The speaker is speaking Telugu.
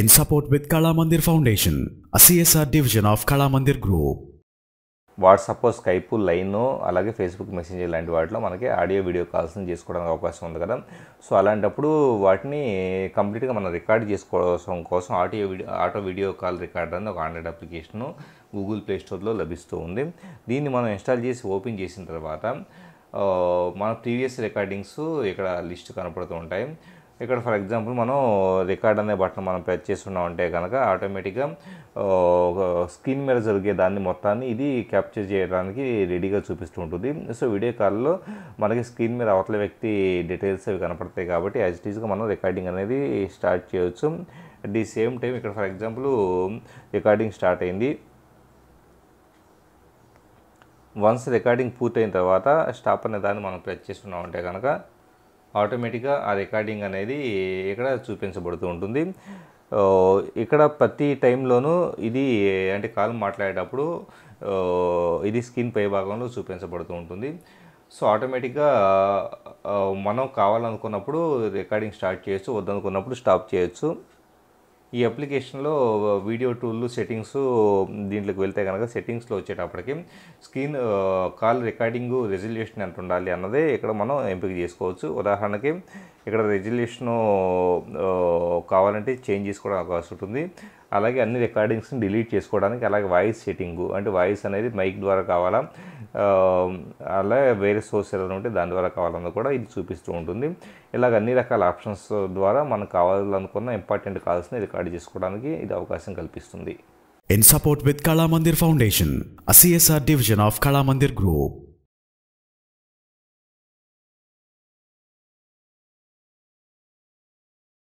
in support with Kalamandir foundation Foundation, division of division of Kala Mandir Group. WhatsApp Skype Line అలాగే ఫేస్బుక్ మెసెంజర్ లాంటి వాటిలో మనకి ఆడియో వీడియో కాల్స్ని చేసుకోవడానికి అవకాశం ఉంది కదా సో అలాంటప్పుడు వాటిని కంప్లీట్గా మనం రికార్డ్ చేసుకోవడం కోసం audio video auto video call record అనేది ఒక ఆండ్రాయిడ్ అప్లికేషన్ గూగుల్ ప్లేస్టోర్లో లభిస్తూ ఉంది దీన్ని మనం ఇన్స్టాల్ చేసి ఓపెన్ చేసిన తర్వాత మన ప్రీవియస్ రికార్డింగ్స్ ఇక్కడ లిస్ట్ కనపడుతూ ఉంటాయి ఇక్కడ ఫర్ ఎగ్జాంపుల్ మనం రికార్డ్ అనే బటన్ మనం ప్రెస్ చేస్తున్నాం అంటే కనుక ఆటోమేటిక్గా స్క్రీన్ మీద జరిగే దాన్ని మొత్తాన్ని ఇది క్యాప్చర్ చేయడానికి రెడీగా చూపిస్తూ ఉంటుంది సో వీడియో కాల్లో మనకి స్క్రీన్ మీద అవతల వ్యక్తి డీటెయిల్స్ అవి కనపడతాయి కాబట్టి యాజ్ ఇట్ ఈజ్గా మనం రికార్డింగ్ అనేది స్టార్ట్ చేయవచ్చు అట్ ది సేమ్ టైం ఇక్కడ ఫర్ ఎగ్జాంపుల్ రికార్డింగ్ స్టార్ట్ అయింది వన్స్ రికార్డింగ్ పూర్తయిన తర్వాత స్టాప్ అనే దాన్ని మనం ప్రెస్ చేస్తున్నాం అంటే కనుక ఆటోమేటిక్గా ఆ రికార్డింగ్ అనేది ఇక్కడ చూపించబడుతూ ఉంటుంది ఇక్కడ ప్రతి టైంలోనూ ఇది అంటే కాల్ మాట్లాడేటప్పుడు ఇది స్క్రీన్ పై భాగంలో చూపించబడుతూ ఉంటుంది సో ఆటోమేటిక్గా మనం కావాలనుకున్నప్పుడు రికార్డింగ్ స్టార్ట్ చేయొచ్చు వద్దనుకున్నప్పుడు స్టాప్ చేయొచ్చు ఈ అప్లికేషన్లో వీడియో టూల్ సెట్టింగ్స్ దీంట్లోకి వెళ్తే కనుక సెట్టింగ్స్లో వచ్చేటప్పటికి స్క్రీన్ కాల్ రికార్డింగ్ రెజల్యూషన్ ఎంత ఉండాలి అన్నదే ఇక్కడ మనం ఎంపిక చేసుకోవచ్చు ఉదాహరణకి ఇక్కడ రెజల్యూషను కావాలంటే చేంజ్ చేసుకోవడానికి అవకాశం ఉంటుంది అలాగే అన్ని రికార్డింగ్స్ని డిలీట్ చేసుకోవడానికి అలాగే వాయిస్ సెట్టింగు అంటే వాయిస్ అనేది మైక్ ద్వారా కావాలా అలా వేరే సోర్స్ ఎలా ఉంటే దాని ద్వారా కావాలన్నది కూడా ఇది చూపిస్తూ ఉంటుంది ఇలాగ అన్ని రకాల ఆప్షన్స్ ద్వారా మనకు కావాలనుకున్న ఇంపార్టెంట్ కాల్స్ని రికార్డ్ చేసుకోవడానికి ఇది అవకాశం కల్పిస్తుంది in support with Kalamandir foundation a CSR division of Kalamandir group